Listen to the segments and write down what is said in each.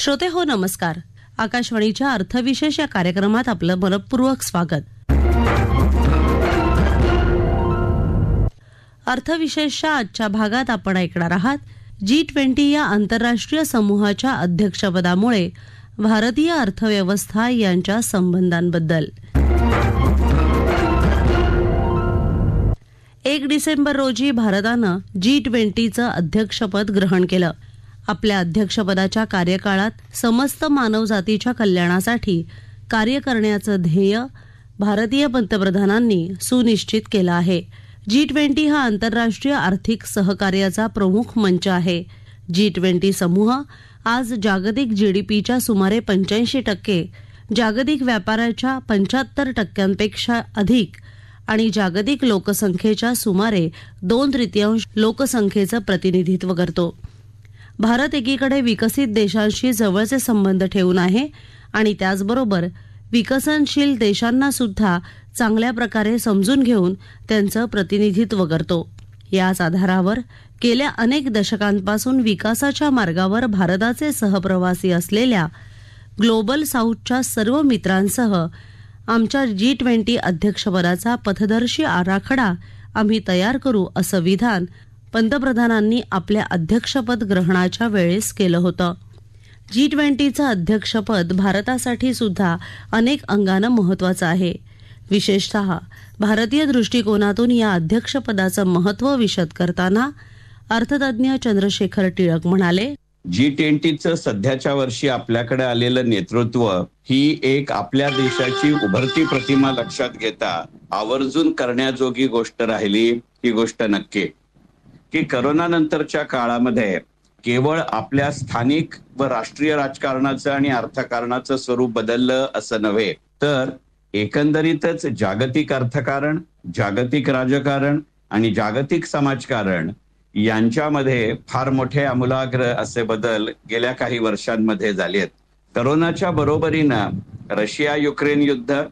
श्रोते हो नमस्कार आकाशवाणीच्या अर्थविशेष या कार्यक्रमात आपलं मनपूर्वक स्वागत अर्थविशेषच्या आजच्या भागात आपण ऐकणार आहात जी ट्वेंटी या आंतरराष्ट्रीय समूहाच्या अध्यक्षपदामुळे भारतीय अर्थव्यवस्था यांच्या संबंधांबद्दल एक डिसेंबर रोजी भारतानं जी ट्वेंटीचं अध्यक्षपद ग्रहण केलं आपल्या अध्यक्षपदाच्या कार्यकाळात समस्त मानवजातीच्या कल्याणासाठी कार्य करण्याचं ध्येय भारतीय पंतप्रधानांनी सुनिश्चित केलं आहे जी ट्वेंटी हा आंतरराष्ट्रीय आर्थिक सहकार्याचा प्रमुख मंच आहे जी ट्वेंटी समूह आज जागतिक जीडीपीच्या सुमारे पंच्याऐंशी टक्के जागतिक व्यापाराच्या पंच्याहत्तर टक्क्यांपेक्षा अधिक आणि जागतिक लोकसंख्येच्या सुमारे दोन तृतीयांश लोकसंख्येचं प्रतिनिधित्व करतो भारत एकीकडे विकसित देशांशी जवळचे संबंध ठेवून आहे आणि त्याचबरोबर विकसनशील देशांना सुद्धा चांगल्या प्रकारे समजून घेऊन त्यांचं प्रतिनिधित्व करतो याच आधारावर गेल्या अनेक दशकांपासून विकासाच्या मार्गावर भारताचे सहप्रवासी असलेल्या ग्लोबल साऊथच्या सर्व मित्रांसह आमच्या जी ट्वेंटी अध्यक्षपदाचा पथदर्शी आराखडा आम्ही तयार करू असं विधान पंतप्रधानांनी आपल्या अध्यक्षपद ग्रहणाच्या वेळेस केलं होतं जी ट्वेंटीचं अध्यक्षपद भारतासाठी सुद्धा अनेक अंगानं महत्त्वाचं आहे विशेषत भारतीय दृष्टिकोनातून या अध्यक्षपदाचं महत्त्व विशद करताना अर्थतज्ञ चंद्रशेखर टिळक म्हणाले जी ट्वेंटीचं सध्याच्या वर्षी आपल्याकडे आलेलं नेतृत्व ही एक आपल्या देशाची उभरती प्रतिमा लक्षात घेता आवर्जून करण्याजोगी गोष्ट राहिली ही गोष्ट नक्की की करोनानंतरच्या काळामध्ये केवळ आपल्या स्थानिक व राष्ट्रीय राजकारणाचं आणि अर्थकारणाचं स्वरूप बदललं असं नव्हे तर एकंदरीतच जागतिक अर्थकारण जागतिक राजकारण आणि जागतिक समाजकारण यांच्यामध्ये फार मोठे आमूलाग्र असे बदल गेल्या काही वर्षांमध्ये झाले आहेत करोनाच्या बरोबरीनं रशिया युक्रेन युद्ध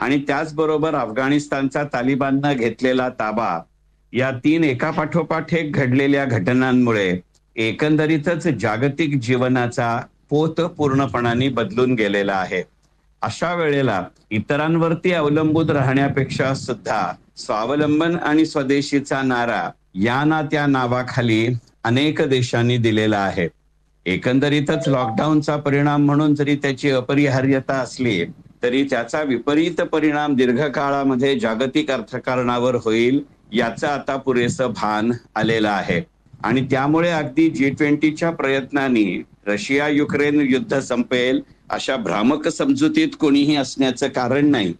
आणि त्याचबरोबर अफगाणिस्तानचा तालिबाननं घेतलेला ताबा या तीन एका पाठोपाठ एक घडलेल्या घटनांमुळे एकंदरीतच जागतिक जीवनाचा पोत पूर्णपणाने बदलून गेलेला आहे अशा वेळेला इतरांवरती अवलंबून राहण्यापेक्षा सुद्धा स्वावलंबन आणि स्वदेशीचा नारा या ना त्या नावाखाली अनेक देशांनी दिलेला आहे एकंदरीतच लॉकडाऊनचा परिणाम म्हणून जरी त्याची अपरिहार्यता असली तरी त्याचा विपरीत परिणाम दीर्घकाळामध्ये जागतिक अर्थकारणावर होईल याचं आता पुरेसं भान आलेलं आहे आणि त्यामुळे अगदी जी ट्वेंटीच्या प्रयत्नांनी रशिया युक्रेन युद्ध संपेल अशा भ्रामक समजुतीत कोणीही असण्याचं कारण नाही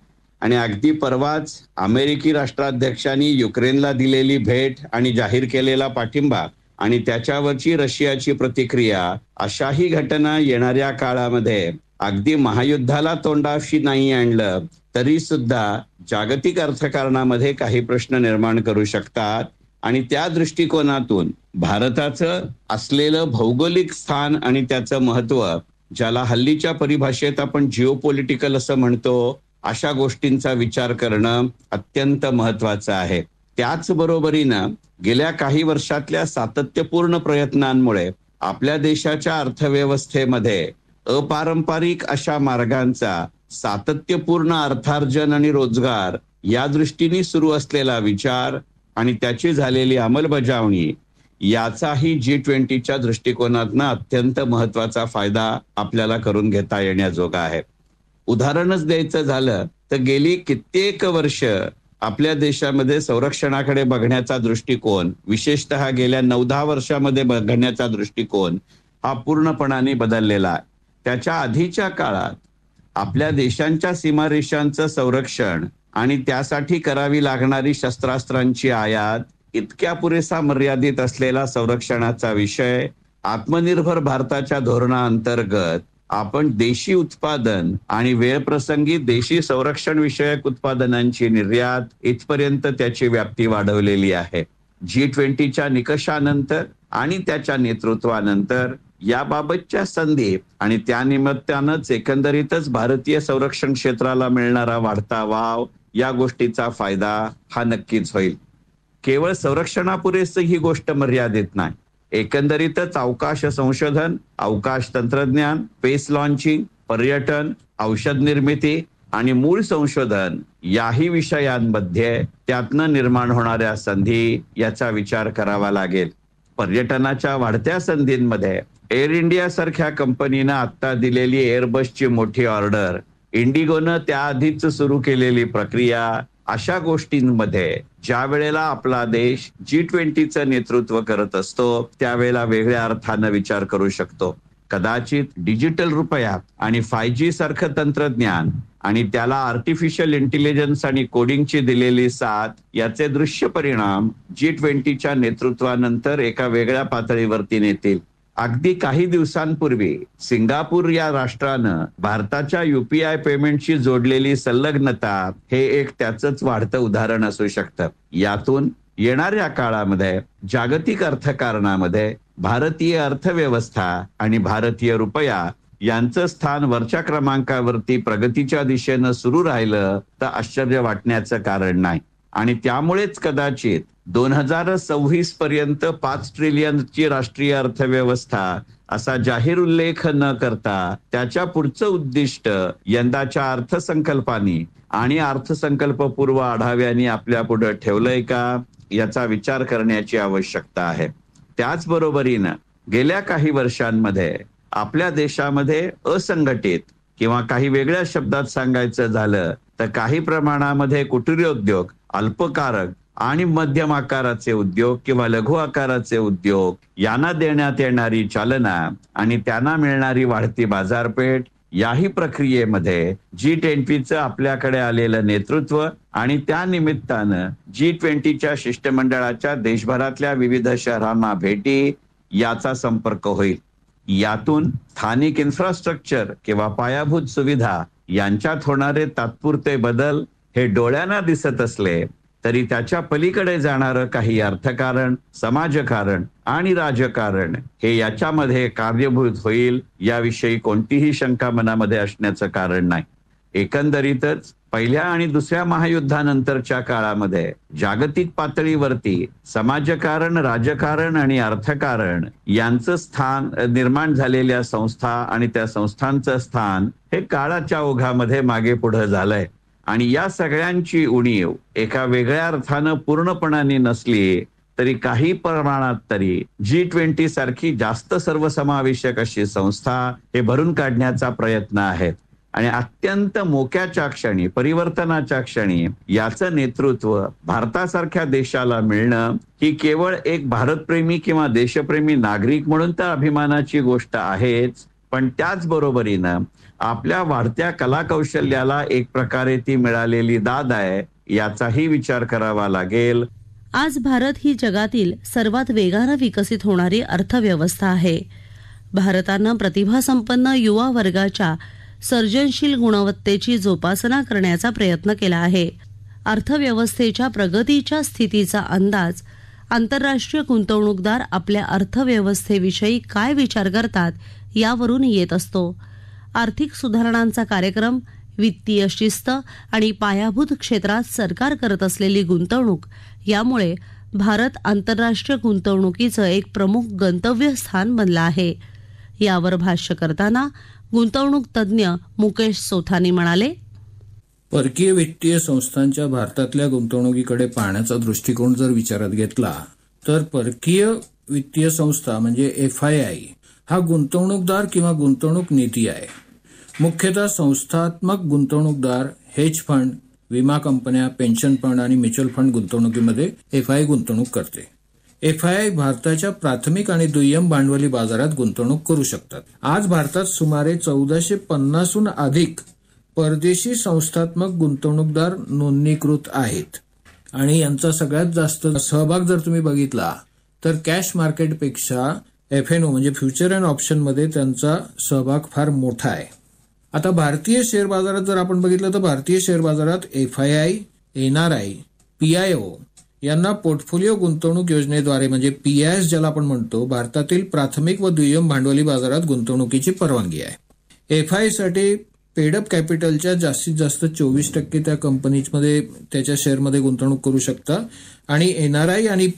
आणि अगदी परवाच अमेरिकी राष्ट्राध्यक्षांनी युक्रेनला दिलेली भेट आणि जाहीर केलेला पाठिंबा आणि त्याच्यावरची रशियाची प्रतिक्रिया अशाही घटना येणाऱ्या काळामध्ये अगदी महायुद्धाला तोंडाशी नाही आणलं तरी सुद्धा जागतिक अर्थकारणामध्ये काही प्रश्न निर्माण करू शकतात आणि त्या दृष्टिकोनातून भारताचं असलेलं भौगोलिक स्थान आणि त्याचं महत्व ज्याला हल्लीच्या परिभाषेत आपण जिओ पॉलिटिकल असं म्हणतो अशा गोष्टींचा विचार करणं अत्यंत महत्वाचं आहे त्याचबरोबरीनं गेल्या काही वर्षातल्या सातत्यपूर्ण प्रयत्नांमुळे आपल्या देशाच्या अर्थव्यवस्थेमध्ये अपारंपरिक अशा मार्गांचा सातत्यपूर्ण अर्थार्जन आणि रोजगार या दृष्टीने सुरू असलेला विचार आणि त्याची झालेली अंमलबजावणी याचाही जी ट्वेंटीच्या दृष्टिकोनातनं अत्यंत महत्वाचा फायदा आपल्याला करून घेता येण्याजोगा आहे उदाहरणच द्यायचं झालं तर गेली कित्येक वर्ष आपल्या देशामध्ये संरक्षणाकडे बघण्याचा दृष्टिकोन विशेषत गेल्या नऊ दहा वर्षामध्ये बघण्याचा दृष्टिकोन हा पूर्णपणाने बदललेला आहे त्याच्या आधीच्या काळात आपल्या देशांच्या सीमारेषांचं संरक्षण आणि त्यासाठी करावी लागणारी शस्त्रास्त्रांची आयात इतक्या पुरेसा मर्यादित असलेला संरक्षणाचा विषय आत्मनिर्भर भारताच्या धोरणाअंतर्गत आपण देशी उत्पादन आणि वेळप्रसंगी देशी संरक्षण विषयक उत्पादनांची निर्यात इथपर्यंत त्याची व्याप्ती वाढवलेली आहे जी ट्वेंटीच्या निकषानंतर आणि त्याच्या नेतृत्वानंतर याबाबतच्या संधी आणि त्यानिमित्तानंच एकंदरीतच भारतीय संरक्षण क्षेत्राला मिळणारा वाढता वाव या गोष्टीचा फायदा हा नक्कीच होईल केवळ संरक्षणापुरेच ही गोष्ट मर्यादित नाही एकंदरीतच अवकाश संशोधन अवकाश तंत्रज्ञान स्पेस लॉन्चिंग पर्यटन औषध निर्मिती आणि मूळ संशोधन याही विषयांमध्ये त्यातनं निर्माण होणाऱ्या संधी याचा विचार करावा लागेल पर्यटनाच्या वाढत्या संधींमध्ये एअर इंडिया सारख्या कंपनीनं आता दिलेली एअरबसची मोठी ऑर्डर इंडिगोनं त्याआधीच सुरू केलेली प्रक्रिया अशा गोष्टींमध्ये ज्या वेळेला आपला देश जी ट्वेंटीचं नेतृत्व करत असतो त्यावेळेला वेगळ्या अर्थानं विचार करू शकतो कदाचित डिजिटल रुपया आणि फाय जी सारखं तंत्रज्ञान आणि त्याला आर्टिफिशियल इंटेलिजन्स आणि कोडिंगची दिलेली साथ याचे दृश्य परिणाम जी ट्वेंटीच्या नेतृत्वानंतर एका वेगळ्या पातळीवरती नेतील अगदी काही दिवसांपूर्वी सिंगापूर या राष्ट्रानं भारताच्या युपीआय पेमेंटशी जोडलेली संलग्नता हे एक त्याचंच वाढतं उदाहरण असू शकतं यातून येणाऱ्या काळामध्ये जागतिक अर्थकारणामध्ये भारतीय अर्थव्यवस्था आणि भारतीय रुपया यांचं स्थान वरच्या क्रमांकावरती प्रगतीच्या दिशेनं सुरू राहिलं तर आश्चर्य वाटण्याचं कारण नाही आणि त्यामुळेच कदाचित दोन हजार सव्वीस पर्यंत पाच ट्रिलियनची राष्ट्रीय अर्थव्यवस्था असा जाहीर उल्लेख न करता त्याच्या पुढचं उद्दिष्ट यंदाच्या अर्थसंकल्पाने आणि अर्थसंकल्प पूर्व आढाव्याने आपल्या पुढे ठेवलंय का याचा विचार करण्याची आवश्यकता आहे त्याचबरोबरीनं गेल्या काही वर्षांमध्ये आपल्या देशामध्ये असंघटित किंवा काही वेगळ्या शब्दात सांगायचं झालं तर काही प्रमाणामध्ये उद्योग अल्पकारक आणि मध्यम आकाराचे उद्योग किंवा लघु आकाराचे उद्योग यांना देण्यात येणारी चालना आणि त्यांना मिळणारी वाढती बाजारपेठ याही प्रक्रियेमध्ये जी ट्वेंटीचं आपल्याकडे आलेलं नेतृत्व आणि त्या निमित्तानं जी ट्वेंटीच्या शिष्टमंडळाच्या देशभरातल्या विविध शहरांना भेटी याचा संपर्क होईल यातून स्थानिक इन्फ्रास्ट्रक्चर किंवा पायाभूत सुविधा यांच्यात होणारे तात्पुरते बदल हे डोळ्यांना दिसत असले तरी त्याच्या पलीकडे जाणारं काही अर्थकारण समाजकारण आणि राजकारण हे याच्यामध्ये कार्यभूत होईल याविषयी कोणतीही शंका मनामध्ये असण्याचं कारण नाही एकंदरीतच पहिल्या आणि दुसऱ्या महायुद्धानंतरच्या काळामध्ये जागतिक पातळीवरती समाजकारण राजकारण आणि अर्थकारण यांचं स्थान निर्माण झालेल्या संस्था आणि त्या संस्थांचं स्थान हे काळाच्या ओघामध्ये मागे पुढे झालंय आणि या सगळ्यांची उणीव एका वेगळ्या अर्थानं पूर्णपणाने नसली तरी काही प्रमाणात तरी जी ट्वेंटी सारखी जास्त सर्वसमावेशक अशी संस्था हे भरून काढण्याचा प्रयत्न आहेत आणि अत्यंत मोक्याच्या क्षणी परिवर्तनाच्या क्षणी याचं नेतृत्व भारतासारख्या देशाला मिळणं ही केवळ एक भारतप्रेमी किंवा देशप्रेमी नागरिक म्हणून तर अभिमानाची गोष्ट आहेच पण त्याचबरोबरीनं आपल्या वाढत्या कलाकौशल्याला एक प्रकारे ती मिळालेली दाद आहे याचाही विचार करावा लागेल आज भारत ही जगातील सर्वात वेगानं विकसित होणारी अर्थव्यवस्था आहे भारतानं प्रतिभासंपन्न युवा वर्गाच्या सर्जनशील गुणवत्तेची जोपासना करण्याचा प्रयत्न केला आहे अर्थव्यवस्थेच्या प्रगतीच्या स्थितीचा अंदाज आंतरराष्ट्रीय गुंतवणूकदार आपल्या अर्थव्यवस्थेविषयी काय विचार करतात यावरून येत असतो आर्थिक सुधारणांचा कार्यक्रम वित्तीय शिस्त आणि पायाभूत क्षेत्रात सरकार करत असलेली गुंतवणूक यामुळे भारत आंतरराष्ट्रीय गुंतवणुकीचं एक प्रमुख गंतव्य स्थान बनलं आहे यावर भाष्य करताना गुंतवणूक तज्ज्ञ मुकेश सोथानी म्हणाले परकीय वित्तीय संस्थांच्या भारतातल्या गुंतवणुकीकडे पाहण्याचा दृष्टिकोन जर विचारात घेतला तर परकीय वित्तीय संस्था म्हणजे एफ आय आय हा गुंतवणूकदार किंवा गुंतवणूक निधी आहे मुख्यतः संस्थात्मक गुंतवणूकदार हेज फंड विमा कंपन्या पेन्शन फंड आणि म्युच्युअल फंड गुंतवणुकीमध्ये एफ आय गुंतवणूक करते आय भारताच्या प्राथमिक आणि दुय्यम भांडवली बाजारात गुंतवणूक करू शकतात आज भारतात सुमारे चौदाशे पन्नासहून अधिक परदेशी संस्थात्मक गुंतवणूकदार नोंदणीकृत आहेत आणि यांचा सगळ्यात जास्त सहभाग जर तुम्ही बघितला तर कॅश मार्केटपेक्षा एफ एन ओ म्हणजे फ्युचर अँड ऑप्शनमध्ये त्यांचा सहभाग फार मोठा आहे आता भारतीय शेअर बाजारात जर आपण बघितलं तर भारतीय शेअर बाजारात F I I N P I O यांना पोर्टफोलिओ गुंतवणूक योजनेद्वारे म्हणजे एस ज्याला आपण म्हणतो भारतातील प्राथमिक व दुय्यम भांडवली बाजारात गुंतवणुकीची परवानगी आहे एफ साठी पेडअप कॅपिटलच्या जास्तीत जास्त चोवीस टक्के त्या कंपनीमध्ये त्याच्या शेअरमध्ये गुंतवणूक करू शकता आणि एनआरआय आणि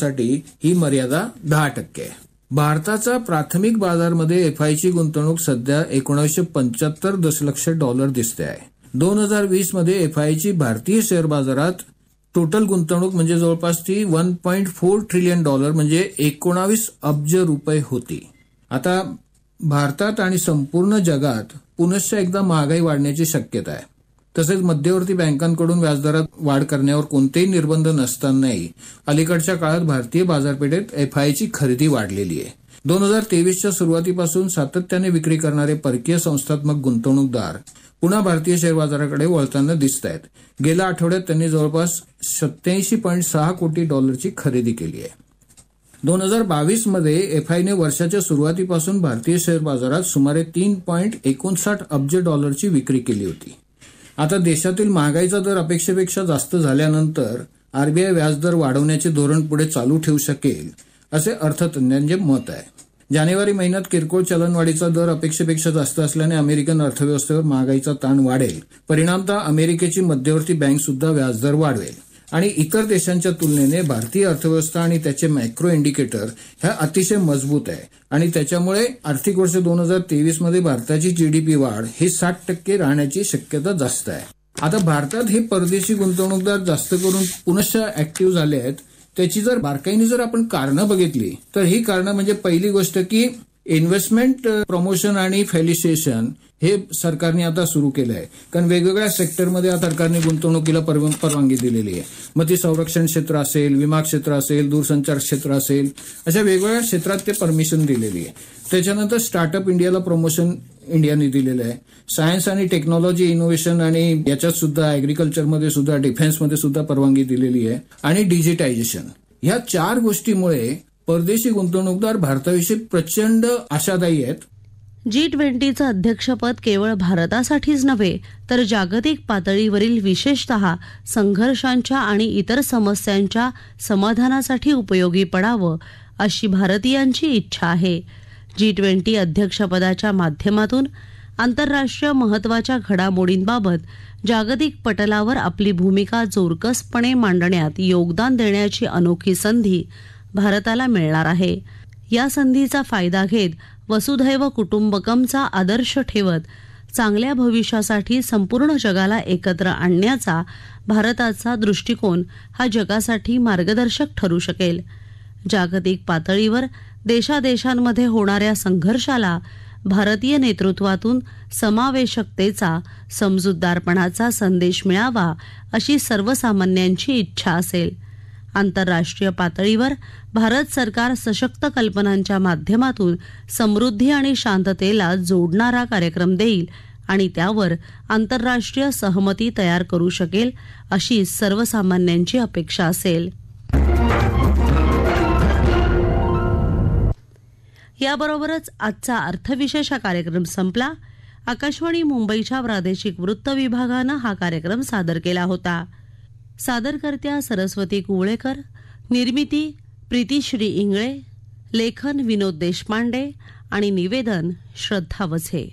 साठी ही मर्यादा दहा टक्के आहे भारताचा प्राथमिक बाजारमध्ये एफ आयची गुंतवणूक सध्या एकोणीसशे पंच्याहत्तर दशलक्ष डॉलर दिसते आहे दोन हजार वीस मध्ये एफ ची भारतीय शेअर बाजारात टोटल गुंतवणूक म्हणजे जवळपास ती one point four trillion dollar म्हणजे एकोणावीस अब्ज रुपये होती आता भारतात आणि संपूर्ण जगात पुनश्च एकदा महागाई वाढण्याची शक्यता आहे तसेच मध्यवर्ती बँकांकडून व्याजदरात वाढ करण्यावर कोणतेही निर्बंध नसतानाही अलीकडच्या काळात भारतीय बाजारपेठेत एफआयची खरेदी वाढलेली आहे दोन हजार तेवीसच्या सुरुवातीपासून सातत्याने विक्री करणारे परकीय संस्थात्मक गुंतवणूकदार पुन्हा भारतीय शेअर बाजाराकडे वळताना दिसत आहेत गेल्या आठवड्यात त्यांनी जवळपास सत्याऐंशी पॉईंट सहा कोटी डॉलरची खरेदी केली आहे दोन हजार बावीस मध्ये एफआयने वर्षाच्या सुरुवातीपासून भारतीय शेअर बाजारात सुमारे तीन पॉईंट एकोणसाठ अब्ज डॉलरची विक्री केली होती आता देशातील महागाईचा दर अपेक्षेपेक्षा जास्त झाल्यानंतर आरबीआय व्याजदर वाढवण्याचे धोरण पुढे चालू ठेवू शकेल असे अर्थतज्ञांचे मत आहे जानेवारी महिन्यात किरकोळ चलनवाढीचा दर अपेक्षेपेक्षा जास्त असल्याने अमेरिकन अर्थव्यवस्थेवर महागाईचा ताण वाढेल परिणामतः अमेरिकेची मध्यवर्ती बँक सुद्धा व्याजदर वाढवेल आणि इतर देशांच्या तुलनेने भारतीय अर्थव्यवस्था आणि त्याचे मॅक्रो इंडिकेटर ह्या अतिशय मजबूत आहे आणि त्याच्यामुळे आर्थिक वर्ष दोन हजार तेवीस मध्ये भारताची जीडीपी वाढ ही साठ टक्के राहण्याची शक्यता जास्त आहे आता भारतात हे परदेशी गुंतवणूकदार जास्त करून पुनश्च ऍक्टिव्ह झाले आहेत त्याची जर बारकाईने जर आपण कारणं बघितली तर ही कारणं म्हणजे पहिली गोष्ट की इन्व्हेस्टमेंट प्रमोशन आणि फॅलिसिएशन हे सरकारने आता सुरू केलं आहे कारण वेगवेगळ्या सेक्टरमध्ये सरकारने गुंतवणुकीला परवानगी दिलेली आहे मग ती संरक्षण क्षेत्र असेल विमा क्षेत्र असेल दूरसंचार क्षेत्र असेल अशा वेगवेगळ्या क्षेत्रात ते परमिशन दिलेली आहे त्याच्यानंतर स्टार्टअप इंडियाला प्रमोशन इंडियाने दिलेलं आहे सायन्स आणि टेक्नॉलॉजी इनोव्हेशन आणि याच्यात सुद्धा अॅग्रिकल्चरमध्ये सुद्धा डिफेन्समध्ये सुद्धा परवानगी दिलेली आहे आणि डिजिटायझेशन ह्या चार गोष्टीमुळे परदेशी गुंतवणूकदार भारताविषयी प्रचंड आशादायी आहेत जी ट्वेंटीचं अध्यक्षपद केवळ भारतासाठीच नव्हे तर जागतिक पातळीवरील विशेषत संघर्षांच्या आणि इतर समस्यांच्या समाधानासाठी उपयोगी पडावं अशी भारतीयांची इच्छा आहे जी ट्वेंटी अध्यक्षपदाच्या माध्यमातून आंतरराष्ट्रीय महत्वाच्या घडामोडींबाबत जागतिक पटलावर आपली भूमिका जोरकसपणे मांडण्यात योगदान देण्याची अनोखी संधी भारताला मिळणार आहे या संधीचा फायदा घेत वसुधैव कुटुंबकमचा आदर्श ठेवत चांगल्या भविष्यासाठी संपूर्ण जगाला एकत्र आणण्याचा भारताचा दृष्टिकोन हा जगासाठी मार्गदर्शक ठरू शकेल जागतिक पातळीवर देशादेशांमध्ये होणाऱ्या संघर्षाला भारतीय नेतृत्वातून समावेशकतेचा समजूतदारपणाचा संदेश मिळावा अशी सर्वसामान्यांची इच्छा असेल आंतरराष्ट्रीय पातळीवर भारत सरकार सशक्त कल्पनांच्या माध्यमातून समृद्धी आणि शांततेला जोडणारा कार्यक्रम देईल आणि त्यावर आंतरराष्ट्रीय सहमती तयार करू शकेल अशी सर्वसामान्यांची अपेक्षा असेल याबरोबरच आजचा अर्थविशेष हा कार्यक्रम संपला आकाशवाणी मुंबईच्या प्रादेशिक वृत्त विभागानं हा कार्यक्रम सादर केला होता सादरकर्त्या सरस्वती कुवळेकर निर्मिती प्रीतीश्री इंगळे लेखन विनोद देशपांडे आणि निवेदन श्रद्धा वझे